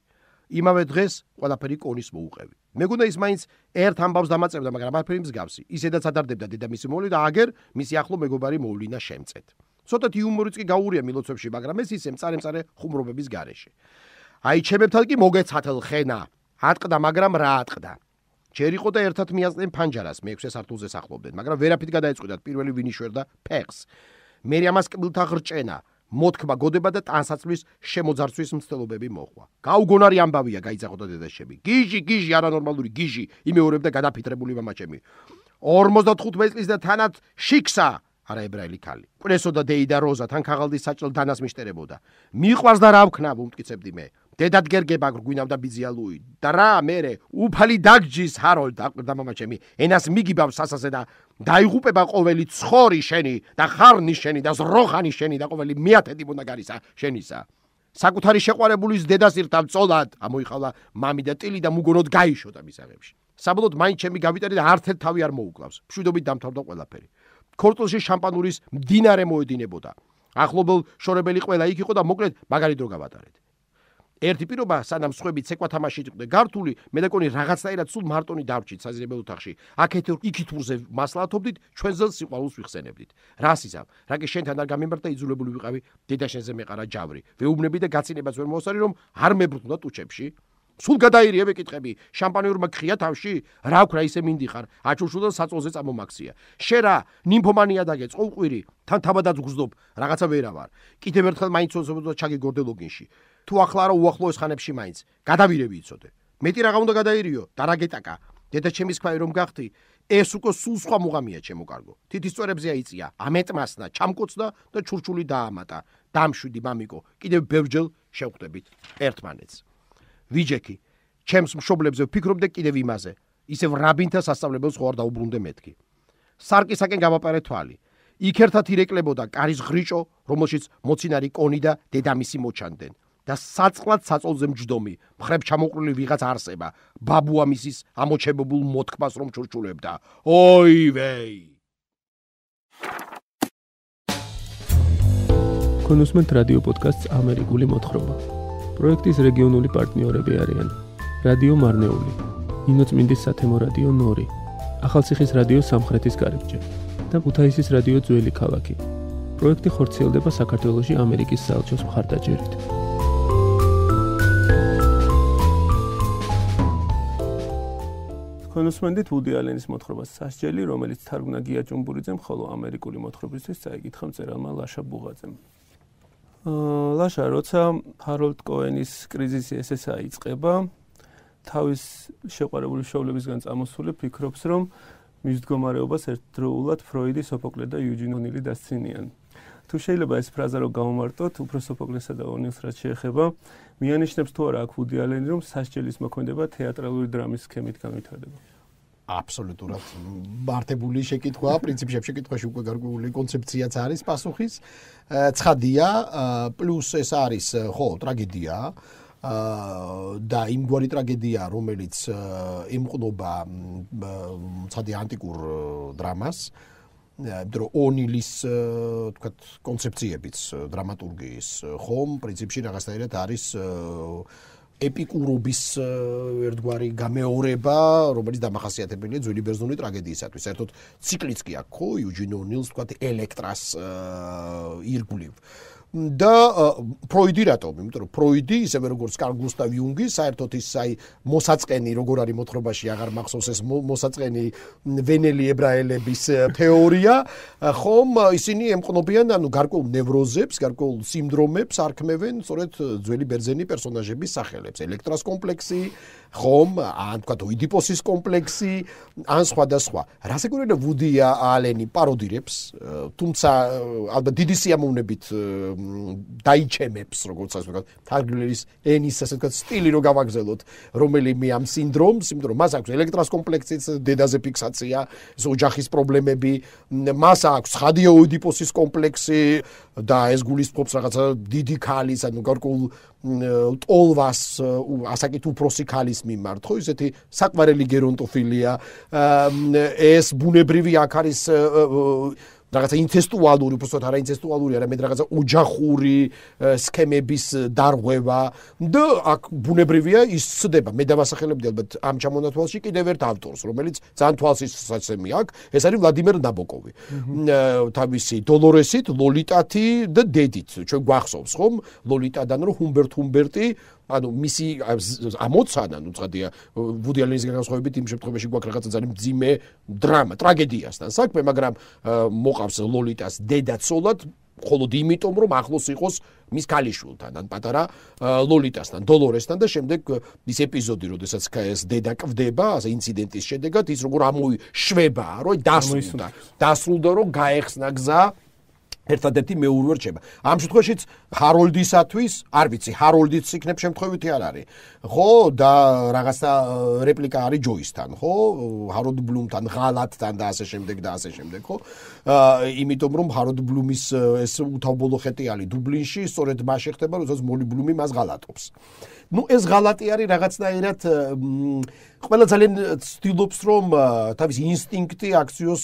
იმავე დღეს ყველაფერი კონის მოუყევი. მეგონა ის მაინც ერთ ამბავს დამაწევდა, მაგრამ არაფერი მსგავსი. ისედაც ადარდებდა დედამისი მოვლენ და აგერ მისი ახლო მეგობარი მოვლენა შემწეთ. ცოტათი იუმორიც კი გაურია მილოცებში, მაგრამ ეს ისე მწარემწარე ხუმრობების გარეშე. აი ჩემებთან კი მოგეცათელ ხენა, ატყდა, მაგრამ რა ატყდა. ჯერ იყო და ერთად მიაწყდნენ ფანჯარას მეექვსე სართულზე სახლობდნენ, მაგრამ ვერაფრით გადაეწყვიდათ პირველი ვინიშვერ და ფეხს. მე რამას კბილთა ღრჭენა მოთქმა გოდება და ტანსაცმლის შემოძარცვის მცდელობები მოხვა. გაუგონარი ამბავია გაიძახოთ დედაშები. გიჟი, გიჟი, არანორმალური გიჟი, იმეორებდა გადაფიტრებული მამაჩემი. 55 წლის და თანაც შიქსა არა ებრაელი ქალი. კვლესო და დეიდა როზა თან ქაღალდის საჭილ დანას მიშტერებოდა. მიყვარს და რა ვქნა, ვუმტკიცებდი მე. დედად გერგება გვგვინავდა ბიზია ლუი და რა მერე უფალი დაგჯის ჰაროლ დაყვდა მამა ჩემი ენას მიგიბავ სასაზე და დაიღუპება ყოველი ცხორი შენი და ხარნი შენი და ზროხანი შენი და ყოველი მეათედი მონაგარისა შენისა საკუთარი შეყვარებულის დედას ირთავ წოლად ამოიხავლა მამი და ტილი და მუგონოდ გაიშოდა მისაღებში საბოლოოდ მაინც ჩემი გავიტარე და არცერთ თავი არ მოუკლავს მშვიდობით დამთავრდა ყველაფერი ქორტულში შამპანურის დინარე მოედინებოდა ახლობელ შორებელი ყველა იქ იყო და მოკლედ მაგარი დრო გავატარეთ ერთი პირობა სანამ სხვები ცეკვა თამაში იყო და გართული მე და კონი რაღაცნაირად სულ მარტონი დავჭით საზრებელ უთახში აქეთ იქითურზე მასლათობდით ჩვენ ზელ სიყვალულს ვიხსენებდით რას იზამ რაკი შენთან არ გამიმართა იძულებული ვიყავი დედა შენზე მეყარა ჯავრი ვეუბნები და გაცინებას ვერ მოსარი რომ არ მებრუნდა ტუჩებში სულ გადაირია მეკითხები შამპანურმა ქხია თავში რა ქვრა ისე მინდიხარ აჩურშულ და საწოლზე წამომაქსია შერა ნიმფომანია დაგეწყო უყვირი თან თაბადაც გძდობ რაღაცა ვერა ვარ კიდევ ერთხელ მაინც უსწრებდა ჩაგი გორდელოგინში თუ ახლა არა უახლოეს ხანებში მაინც გადავირები იცოდე მეტი რაღა უნდა გადაირიო დარაგეტაკა დედა ჩემის ხვაი რომ გახდი ეს უკვე სულ სხვა მუღამია ჩემო კარგო თითისწორებზე აიწია ამეტმასნა ჩამკოცდა და ჩურჩული დაამატა დამშვიდი მამიკო კიდევ ბევრჯერ შევხვდებით ერთმანეთს ვიჯექი ჩემს მშობლებზე ვფიქრობდე კიდევ იმაზე ისევ რაბინთა სასწავლებელს ხوار დაუბრუნდე მეთქი სარკისაკენ გამაპარე თვალი იქ ერთად ირეკლებოდა კარის ღრიჭო რომელშიც მოცინარი კონი და დედამისი მოჩანდნენ და საწყლად საწოლზე მჯდომი, მხრებ ჩამოყრილი ვიღაც არსება, ბაბუა მისის ამოჩებებულ მოთქმას რომ ჩურჩულებდა. ოი-ვეი! კონსუმენტ რადიო პოდკასტ ამერიკული მოთხრობა. პროექტის რეგიონული პარტნიორები არიან: რადიო მარნეული, ინოცმინდის სათემო რადიო ნორი, ახალციხის რადიო სამხრეთის გარეთჭე და ქუთაისის რადიო ძველი ქალაქი. პროექტი ხორციელდება საქართველოსი ამერიკის საელჩოს მხარდაჭერით. ხელოსმენდით უდი ალენის მოთხრობას სასჯელი, რომელიც თარგმნა გია ჯუმბურიძემ, ხოლო ამერიკული მოთხრობისთვის წაიკითხა მწერალმა ლაშა ბუღაძემ. აა ლაშა, როცა ჰაროლდ კოენის კრიზისი ესესა იწყება, თავის შეყვარებული შოვლებისგან წამოსული ფიქრობს, რომ მის მდგომარეობას ერთდროულად ფროიდი, სოფოკლე და იუჯინ ონილი დასცინიან. თუ შეიძლება ეს ფრაზა რომ გავმარტოთ, უფრო სოფოკლესა და ონილს რაც შეეხება, მიანიშნებს თუ არა აქ ვუდი ალენი რომ სასჯელის მოქმედება თეატრალური დრამის სქემით განვითარდება აბსოლუტურად მარტებული შეკითხვაა პრინციპში შეკითხვაში უკვე გარკვეული კონცეფციაც არის პასუხის ცხადია პლუს ეს არის ხო ტრაგედია ა და იმგვარი ტრაგედია რომელიც იმყნობა მცადი ანტიკურ დრამას დრო ონილის თქვა კონცეფციებიც დრამატურგიის ხომ პრინციპში რაღაცნაირად არის эпикуრობის ერთგვარი გამეორება, რომელიც დამახასიათებელია ძველი ბერძნული ტრაგედიისათვის. საერთოდ ციკლიც კი აქვს ხო, იუჯინ ონილს თქვა ელექტრას ირგვლივ. და ფროიდი რატომ? იმიტომ რომ ფროიდი, ისევე როგორც კარლ გუსტავ იუნგი, საერთოდ ის აი მოსაწყენი როგორ არის მოთხრობაში აღარ მახსოვს ეს მოსაწყენი ვენელი ებრაელების თეორია, ხომ ისინი ემყნობიან ანუ გარკვეულ ნევროზებს, გარკვეულ სინდრომებს არქმევენ, სწორედ ძველი ბერძენი პერსონაჟების სახელებს, ელექტროს კომპლექსი, ხომ ან თქვა ოიდიპოსის კომპლექსი ან სხვა და სხვა. რასაკვირველია ვუდია ალენი პაროდირებს, თუმცა ალბათ დიდი სიამოვნებით დაიჩემებს, როგორც ასე ვთქვათ, თარგმნელის ენის ასე ვთქვათ სტილი რო გავაგზელოთ, რომელიმე ამ სინდრომს, იმიტომ რომ მას აქვს ელექტრას კომპლექსიც, დედაზე ფიქსაცია, ოჯახის პრობლემები, მას აქვს ხადიო ოიდიპოსის კომპლექსი და ეს გულისფობს რაღაცა დიდი ქალის, ანუ გარკულ ტოლვას ასაკით უფროსი ქალის მიმართ ხო ისეთი საყვარელი გერონტოფილია ეს ბუნებრივი აქ არის რაღაცა ინცესტუალური, უბრალოდ არა ინცესტუალური, არამედ რაღაცა ოჯახური სქემების დარღვევა და აქ ბუნებრივია ის ცდება. მე დავასახელებდი ალბათ ამ ჩამონათვალში კიდევ ერთ ავტორს, რომელიც ძალიან თვალსაჩემი აქვს, ეს არის ვლადიმერ ნაბოკოვი. თავისი დოლორესით, ლოლიტათი და დედით. ჩვენ გვახსოვს, ხომ? ლოლიტადან რომ ჰუმბერტ ჰუმბერტი ანუ მისი ამოცანა, ნუ წადია, ვუდი ალენის განსხვავებით იმ შემთხვევაში გვაქვს რაღაცა ძალიან ძიმე დრამა, ტრაგედიასთან საქმე, მაგრამ მოყავს ლოლიტას დედაცოლად холод იმიტომ რომ ახლოს იყოს მის ქალიშვილთან ან პატარა ლოლიტასთან დოლორესთან და შემდეგ ეს ეპიზოდი როდესაც ეს დედა კვდება ასე ინციდენტის შედეგად ის როგორ ამოშვება რომ დასრულდა დასრულდა რომ გაეხსნა გზა ერთადერთი მეურვე რჩება. ამ შემთხვევაშიც ჰაროლდისათვის, არ ვიცი, ჰაროლდიც იქნებ შემთხვევითი არ არის. ხო, და რაღაცა რეპლიკა არის ჯოისთან, ხო? ჰაროლდ ბლუმთან, ღალატთან და ასე შემდეგ და ასე შემდეგ, ხო? აა, იმიტომ რომ ჰაროლდ ბლუმის ეს უთავბოლო ხეტიალი დუბლინში, სწორედ მასე ხდება, როდესაც მოლი ბლუმი მას ღალატობს. ну ეს ღალატი არის რაღაცნაირად ყველა ძალიან ცდილობს რომ თავის ინსტინქტი აქციოს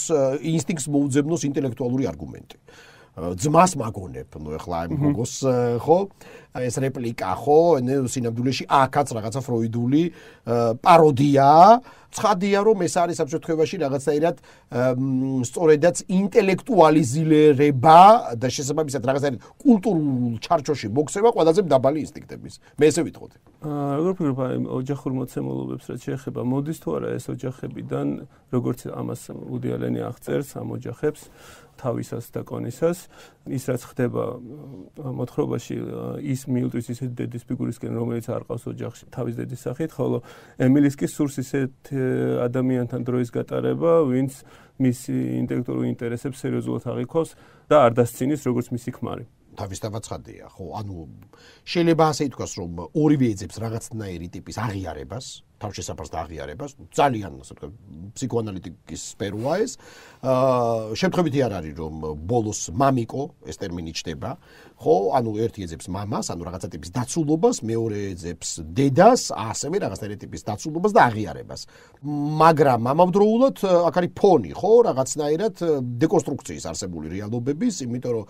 ინსტინქტს მოუძებნოს ინტელექტუალური არგუმენტი ძმას მაგონებ, ნუ ეხლა აი გოგოს ხო? ეს რეპლიკა ხო, ნუ სინამდვილეში აქაც რაღაცა ფროიდული პაროდია. ცხადია რომ ეს არის აბსოლუტურში რაღაცაირად სწორედაც ინტელექტუალიზირება და შესაბამისად რაღაცაირად კულტურულ ჩარჩოში მოქცევა ყველაზე დაბალი ინსტინქტების. მე ესე ვიტყოდი. აა როგორ ფიქრობ აი ოჯახურ მოცემულობებს რაც შეეხება მოდის თუ არა ეს ოჯახებიდან როგორც ამას უდიალენი აღწერს ამ ოჯახებს აა თავისას და კონისას ის რაც ხდება მოთხრობაში ის მილტვის ისეთ დედის ფიგურისკენ რომელიც არ ყავს ოჯახში თავის დედის სახით ხოლო ემილის კი სურს ისეთ ადამიანთან დროის გატარება ვინც მისი ინტელექტუალური ინტერესებს სერიოზულად აღიქვას და არ დასცინის როგორც მისი ქმარი თავის დაბაცხადია ხო ანუ შეიძლება ასე ითქვას რომ ორივე ეძებს რაღაცნაირი ტიპის აღიარებას თავშესაფარს და აღიარებას ძალიან ასე ფსიქოანალიტიკის სფეროა ეს. აა შემთხვევითი არ არის რომ ბოლოს მამიკო ეს ტერმინი ჩდება, ხო? ანუ ერთი ეძებს მამას, ანუ რაღაცა ტიპის დაცულობას, მეორე ეძებს დედას, ასევე რაღაცა ტიპის დაცულობას და აღიარებას. მაგრამ ამავდროულად აქ არის ფონი, ხო? რაღაცნაირად დეკონსტრუქციის არსებული რეალობების, იმიტომ რომ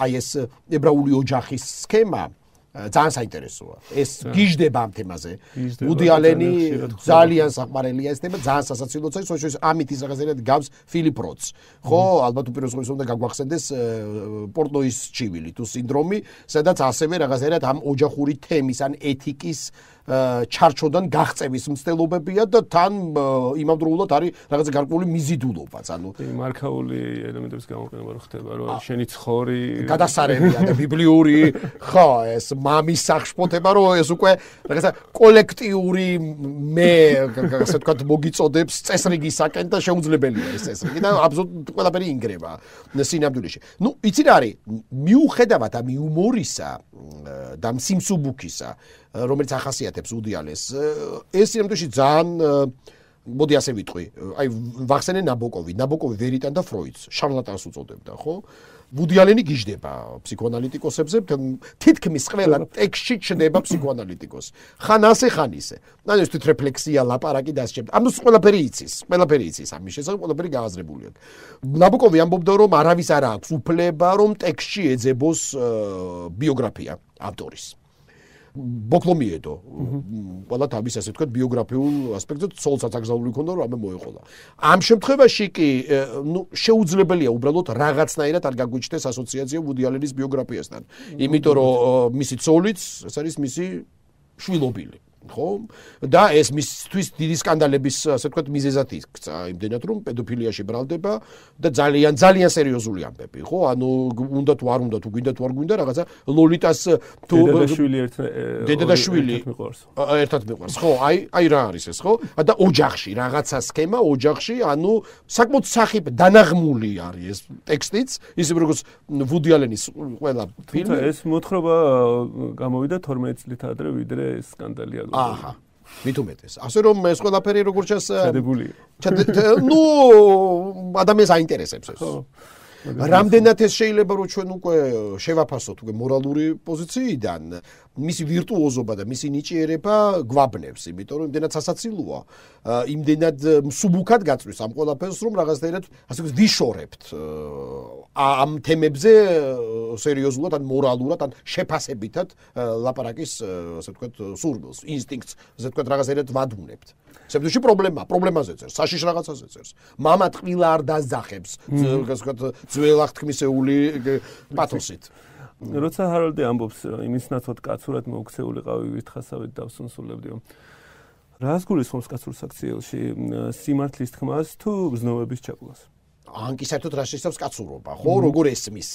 აი ეს ებრაული ოჯახის სქემა ძალიან საინტერესოა. ეს გიждდება ამ თემაზე. უდი ალენი ძალიან საყვარელია ეს თემა, ძალიან სასაცილოა, სწორედ ამით ის რაღაცნაირად გავს ფილიპ როც. ხო, ალბათ უპირველეს ყოვლისა უნდა გაგვახსენდეს პორტნოის ჩივილი თუ სინდრომი, სადაც ასევე რაღაცნაირად ამ ოჯახური თემის ან ეთიკის ჩარჩოდან გაღწევის მცდელობებია და თან იმავდროულად არის რაღაცა გარკვეული მიზიდულობაც. ანუ მარკაული ელემენტების გამოყენება რო ხდება, რო შენი ცხორი გადასარევია და ბიბლიური, ხო, ეს მამის სახშფოთება, რო ეს უკვე რაღაცა კოლექტიური მე, ასე ვთქვათ, მოგიწოდებს წესრიგისაკენ და შეუძლებელია ეს წესრიგი და აბსოლუტურად ყველაფერი ინგრევა სინამდვილეში. ნუ, იცით რა არის? მიუხედავად ამ იუმორისა და სიმსუბუქისა რომელიც ახასიათებს უდიალეს. ეს სიმდუში ძალიან მოდი ასე ვიტყვი, აი ვახსენე ნაბოკოვი, ნაბოკოვი ვერიტან და ფროიდს შარლატანს უწოდებდა, ხო? ვუდიალენი გიждდება ფსიქოანალიტიკოსებზე, თითქმის ყველა ტექსში ჩნდება ფსიქოანალიტიკოს. ხან ასე, ხან ისე. ან ეს თვით რეფლექსია, ლაპარაკი დასჭებდა. ანუ ყველაფერი იცის, ყველაფერი იცის, ამის შესახებ ყველაფერი გააზრებული აქვს. ნაბოკოვი ამბობდა, რომ არავის არ აქვს უფლება, რომ ტექსში ეძებოს ბიოგრაფია ავტორის. ბოკლომიედო ყველა თავის ასე ვთქვათ ბიოგრაფიულ ასპექტზე ცოლსაც აგზავნული ქონდა რომ ამე მოეყოლა. ამ შემთხვევაში კი ნუ შეუძლებელია უბრალოდ რაღაცნაირად არ გაგუჩნდეს ასოციაცია ვუდიალერის ბიოგრაფიასთან. იმიტომ რომ მისი ცოლიც ეს არის მისი შვილობილი. ხო? და ეს მისთვის დიდი სკანდალების, ასე ვთქვათ, მიზეზად იქცა, იმდენად რომ პედოფილიაში ბრალდება და ძალიან ძალიან სერიოზული ამბები, ხო? ანუ უნდა თუ არ უნდა თუ გინდა თუ არ გინდა რაღაცა ლოლიტას თუ დედაშვილი ერთ დედაშვილი მიყვარს. ერთად მიყვარს, ხო? აი, აი რა არის ეს, ხო? და ოჯახში რაღაცა სქემა ოჯახში, ანუ საკმაოდ სახიფ დანაღმული არის ეს ტექსტიც, ისე როგორც ვუდი ალენის ყველა ფილმი. ეს მოთხრობა გამოვიდა 12 წლით ადრე, ვიდრე ეს სკანდალი აჰა მით უმეტეს ასე რომ ეს ყველაფერი როგორც ჩანს ჩადებული ნუ ადამიანს აინტერესებს ეს ხო რამდენად ეს შეიძლება რომ ჩვენ უკვე შევაფასოთ უკვე მორალური პოზიციიდან მისი ვირტუოზობა და მისი ნიჭიერება გვაბნევს, იმიტომ რომ იმდენად სასაცილოა, იმდენად მსუბუქად გაწვის ამ ყველაფერს, რომ რაღაცნაირად ასე ვთქვათ, ვიშორებთ ამ თემებზე სერიოზულად ან მორალურად ან შეფასებითად ლაპარაკის ასე ვთქვათ სურვილს, ინსტინქტს, ასე ვთქვათ რაღაცნაირად ვადუნებთ. სებდუში პრობლემა, პრობლემაზე წერს, საშიშ რაღაცაზე წერს. мама ტყილა არ დაზახებს, როგორც ვთქვათ, ძველა ხთქმისეული პათოსით. როცა ჰაროლდი ამბობს, იმის ნაცვლად კაცურად მოქცეულიყავი ვითხასავით დავსუნსულებდიო. რას გულისხმობს კაცურ საქციელში სიმართლის თქმას თუ გზნობების ჩაკვლას? ანკი საერთოდ რა შეიძლება სკაცურობა, ხო? როგორ ესმის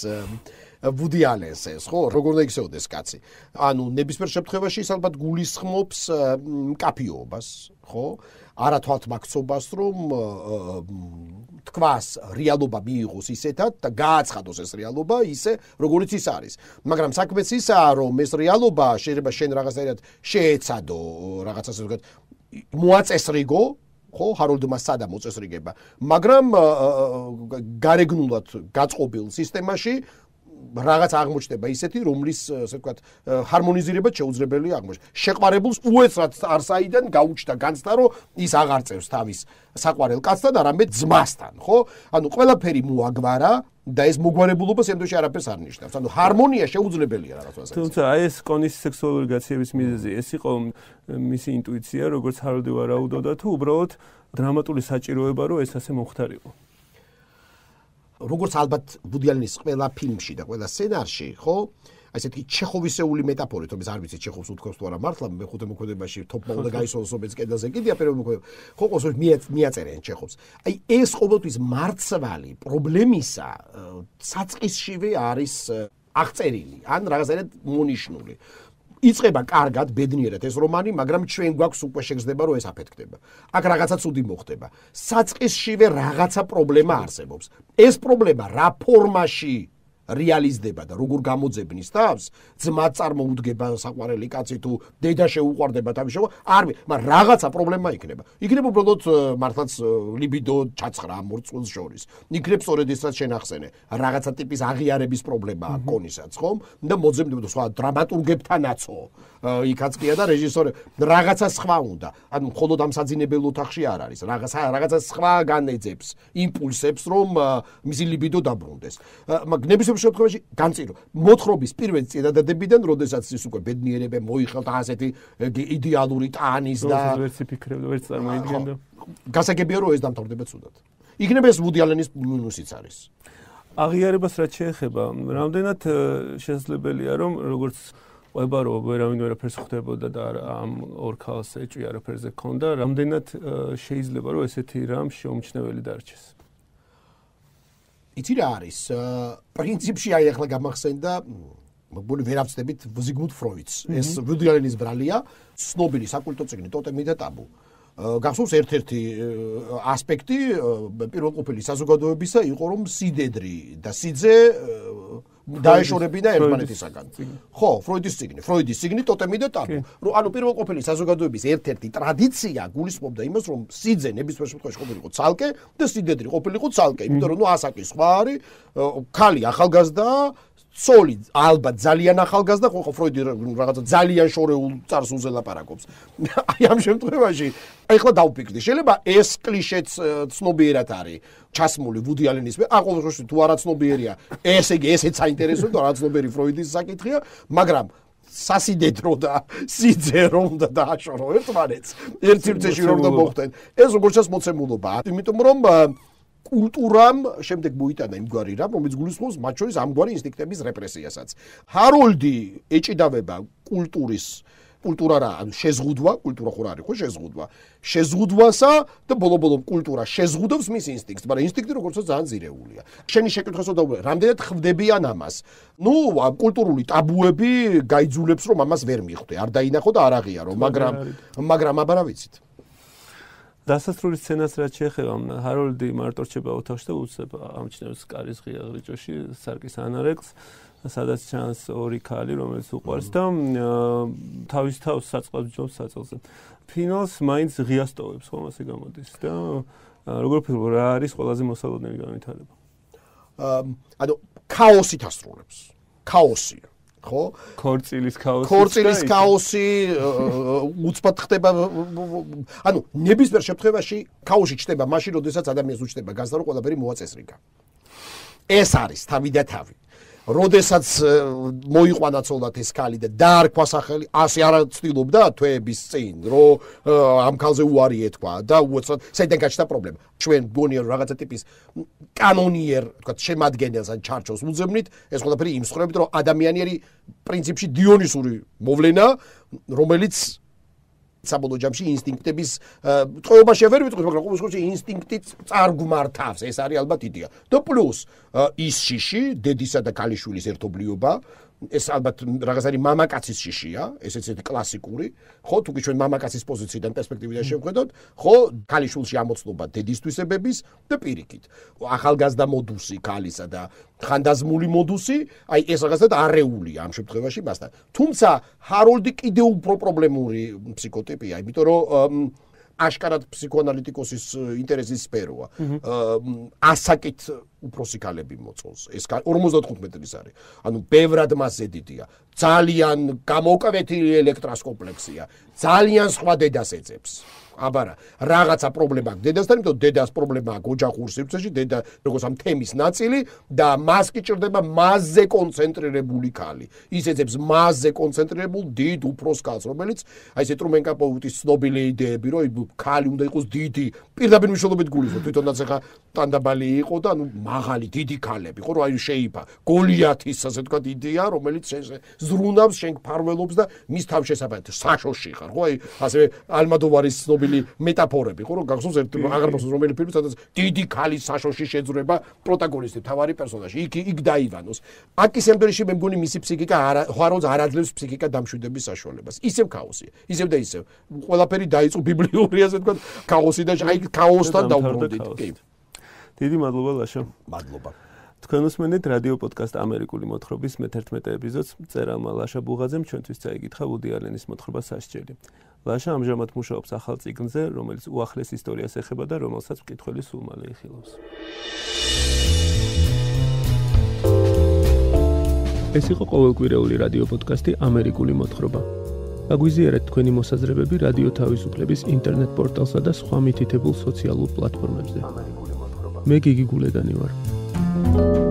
ვუდი ალენს ეს, ხო? როგორ უნდა იქცეოდეს კაცი? ანუ ნებისმიერ შემთხვევაში ის ალბათ გულისხმობს მკაფიობას, ხო? არა თვალთმაქცობას, რომ თქواس რეალობა მიიღოს ისეთად და გააცხადოს ეს რეალობა ისე როგორიც ის არის. მაგრამ საქმეც ისაა, რომ ეს რეალობა შეიძლება შენ რაღაცა ერთად შეეცადო, რაღაცა ზოგადად მოაწესრიგო ხო ჰაროლდმა სადა მოწესრიგება მაგრამ გარეგნულად გაწყობილ სისტემაში რაღაც აღმოჩნდება ისეთი რომლის ასე ვთქვათ ჰარმონიზირება შეუძლებელი აღმოჩნდა შეყვარებულს უეცრად არსაიდან გაუჩნდა განცდა რომ ის აღარ წევს თავის საყვარელ კაცთან არამედ ძმასთან ხო ანუ ყველაფერი მოაგვარა და ეს მოგვარებულობა სიმდოში არაფერს არ ნიშნავს. ანუ ჰარმონია შეუძლებელია რაღაცას. თუმცა აი ეს კონის სექსუალური გაცხიების მიზეზი ეს იყო მისი ინტუიცია, როგორც ჰარდი ვარაუდოდა თუ უბრალოდ დრამატული საჭიროება, რომ ეს ასე მომხდარიყო. როგორც ალბათ ბუდიალინის ყველა ფილმში და ყველა სცენარში, ხო? ასე თქვი ჩეხოვისეული მეტაფორით, რომ ეს არ ვიცი ჩეხოვს უთქოს თუ არა მართლა, მე ხუთე მოქმედებაში თოპმა უნდა გაისვლოს ობეც კედაზე. კიდია პირველ მოქმედებ. ხო ყოველ შემთხვევაში მიაწერენ ჩეხოვს. აი ეს ყოველთვის მარცვალი პრობლემისა საწყისშივე არის აღწერილი, ან რაღაცნაირად მონიშნული. იწება კარგად ბედნიერად ეს რომანი, მაგრამ ჩვენ გვაქვს უკვე შეგრძნება რომ ეს აფეთქდება. აქ რაღაცა ცუდი მოხდება. საწყისშივე რაღაცა პრობლემა არსებობს. ეს პრობლემა რა ფორმაში რეალიზდება და როგორ გამოძებნის თავს ძმა წარმოუდგება საყვარელი კაცი თუ დედა შეუყვარდება თავის შემო არ მაგრამ რაღაცა პრობლემა იქნება იქნება უბრალოდ მართლაც ლიბიდო ჩაცხრა მორწულს შორის იქნება სწორედ ისაც შენახსენე რაღაცა ტიპის აღიარების პრობლემაა კონისაც ხომ და მოძებნებ სხვა დრამატურგებთანაცო იქაც კი და რეჟისორი რაღაცა სხვა უნდა ან მხოლოდ ამ საძინებელ ოთახში არ არის რაღაცა რაღაცა სხვა განეძებს იმპულსებს რომ მისი ლიბიდო დაბრუნდეს მაგრამ ნებისმიერ შემთხვევაში განწირო მოთხრობის პირველ წედადებიდან როდესაც ის უკვე ბედნიერებე მოიხელდა ასეთი იდეალური ტანის და ვერც ფიქრებდა ვერც წარმოიდგენდა გასაგებია რომ ეს დამთავრდება ცუდად იქნებ ეს ვუდიალენის მინუსიც არის აღიარებას რაც შეეხება რამდენად შესაძლებელია რომ როგორც ყובה რო ვერავინ ვერაფერს ხდებოდა და ამ ორ ქალს ეჭვი არაფერზე ქონდა რამდენად შეიძლება რომ ესეთი რამ შეუმჩნეველი დარჩეს იცი რა არის? პრინციპში აი ახლა გამახსენდა მოგვიდ ვერაცდებით ზიგმუნდ ფროიდს. ეს ვუდიალენის ბრალია, ცნობილი საკულტო ციგნი ტოტემი და ტაბუ. გახსოვს ერთ-ერთი ასპექტი პირველ ყოფილი საზოგადოებისა იყო რომ სიდედრი და სიძე დაეშორები და ერთმანეთისაგან. ხო, ფროიდის ციგნი, ფროიდის ციგნი ტოტემი და ტაბუ. რომ ანუ პირველყოფილი საზოგადოების ერთ-ერთი ტრადიცია გულისხმობდა იმას, რომ სიძე ნებისმიერ შემთხვევაში ყოფილიყო ცალკე და სიძედრი ყოფილიყო ცალკე, იმიტომ რომ ნუ ასაკი სხვა არის, ქალი ახალგაზრდაა სოლი ალბათ ძალიან ახალგაზრდა ხო ხო ფროიდი რაღაცა ძალიან შორეულ წარს უზელაპარაკობს. აი ამ შემთხვევაში ეხლა დავფიქრდი, შეიძლება ეს კლიშეც ცნობიერად არის ჩასმული ვუდი ალენის მე აყო როში თუ არა ცნობიერია, ესე იგი ესეც საინტერესო და რა ცნობიერი ფროიდის საკითხია, მაგრამ სასიდეთ რო და სიძე რომ და დააშორო ერთმანეთს ერთ სივრცეში რომ და მოხდეთ ეს როგორც ჩანს მოცემულობა იმიტომ რომ კულტურამ შემდეგ მოიტანა იმგვარი რამ, რომელიც გულისხმობს მათ შორის ამგვარი ინსტინქტების რეპრესიასაც. ჰაროლდი ეჭიდავება კულტურის კულტურა რა, ანუ შეზღუდვა, კულტურა ხო არის, ხო შეზღუდვა. შეზღუდვასა და ბოლო-ბოლო კულტურა შეზღუდავს მის ინსტინქტს, მაგრამ ინსტინქტი როგორც ხო ძალიან ძირეულია. შენი შეკითხვასო და რამდენად ხვდებიან ამას? ნუ, კულტურული ტაბუები გაიძულებს რომ ამას ვერ მიხვდე, არ დაინახო და არ აღიარო, მაგრამ მაგრამ აბარავიცით. დასასრული სცენას რაც შეეხება ჰაროლდი მარტო რჩება ოთახში და უცებ ამჩნევს კარის ღია ღრიჭოში სარკის ანარექს სადაც ჩანს ორი ქალი რომელიც უყვარს და თავის თავს საწყობს ჯობს საწელზე ფინალს მაინც ღიასტოვებს ხომ ასე გამოდის და როგორ ფილმ რა არის ყველაზე მოსალოდნელი განვითარება ანუ ქაოსი დასრულებს ქაოსია ხო? ქორწილის ქაოსი. ქორწილის ქაოსი უცბად ხდება ანუ ნებისმიერ შემთხვევაში ქაოსი ჩნდება მაშინ, როდესაც ადამიანს უჩნდება გასა რო ყველაფერი მოაწესრიგა. ეს არის თავი და თავი. როდესაც მოიყვანა ცოლად ეს ქალი და დაარქვა სახელი, ასე არ ცდილობდა თვეების წინ, რომ ამ ქალზე უარი ეთქვა და უცოდ საიდან გაჩნდა პრობლემა. ჩვენ გონიერ რაღაცა ტიპის კანონიერ, თქვა, შემადგენელს ან ჩარჩოს უძებნით, ეს ყველაფერი იმსხვერპთ, რომ ადამიანიერი პრინციპში დიონისური მოვლენა, რომელიც საბოლოო ჯამში ინსტინქტების წყობაში ვერ ვიტყვით, მაგრამ ყოველშვიდში ინსტინქტი წარგმართავს, ეს არის ალბათ იდეა. და პლუს ის შიში, დედისა და ქალიშვილის ერთობლიობა, ეს ალბათ რაღაც არის მამაკაცის შიშია, ეს ესეთი კლასიკური. ხო, თუკი ჩვენ მამაკაცის პოზიციიდან პერსპექტივიდან შევხედოთ, ხო, ქალიშულში ამოცნობა დედისთვისებების და პირიქით. ახალგაზრდა მოდუსი ქალისა და ხანდაზმული მოდუსი, აი ეს რაღაცად არეული ამ შემთხვევაში მასთან. თუმცა ჰაროლდი კიდევ უფრო პრობლემური ფსიქოტიპია, იმიტომ რომ აშკარად ფსიქოანალიტიკოსის э, ინტერესის სფეროა. ასაკით უფროსი ქალები მოწონს. ეს 55 ლის არის. ანუ ბევრად მასზე დიდია. ძალიან გამოკვეთილი ელექტროსკოპლექსია. ძალიან სხვა დედას ეძებს. აა აბარა რაღაცა პრობლემა აქვს დედასთან იმიტომ დედას პრობლემა აქვს ოჯახურ სივრცეში დედა როგორც ამ თემის ნაწილი და მას კი ჭირდება მასზე კონცენტრირებული ქალი ის ეძებს მასზე კონცენტრირებულ დიდ უფროს ქალს რომელიც აი ეს ტრუმენკაპოვუტის ცნობილი იდეები რომ ქალი უნდა იყოს დიდი პირდაპირ მშობლობეთ გულიზო თვითონაც ახლა ტანდაბალი იყო და ანუ მაღალი დიდი ქალები ხო რა აი შეიფა გოლიათის ასე თქვა იდეა რომელიც ზრუნავს შენ ფარველობს და მის თავ შესაძლებელ საშოში ხარ ხო აი ასე ალმადოვარის ცნობილი მეტაფორები ხო რომ გახსოვს ერთ აღარბასოს რომელი ფილმი სადაც დიდი ქალი საშოში შეძრება პროტაგონისტი თავარი პერსონაჟი იქ იქ დაივანოს აკი სემბერში მე მგონი მისი ფსიქიკა ხვაროც არაძლებს ფსიქიკა დამშვიდების საშუალებას ისევ ქაოსია ისევ და ისევ ყველაფერი დაიწყო ბიბლიური ასე თქვა ქაოსი და აი ქაოსთან დავბრუნდით. კი. დიდი მადლობა ლაშა. მადლობა. თქვენ უსმენთ რადიო პოდკასტ ამერიკული მოთხრობის მე-11 ეპიზოდს მწერალმა ლაშა ბუღაძემ ჩვენთვის წაიკითხა ვუდი ალენის მოთხრობა სასჯელი. ლაშა ამჟამად მუშაობს ახალ ციკლზე, რომელიც უახლეს ისტორიას ეხება და რომელსაც მკითხველი სულ მალე ეხილავს. ეს იყო ყოველკვირეული რადიო პოდკასტი ამერიკული მოთხრობა. გაგვიზიარეთ თქვენი მოსაზრებები რადიო თავისუფლების ინტერნეტ პორტალსა და სხვა მითითებულ სოციალურ პლატფორმებზე. მე გიგი გულედანი ვარ. Thank you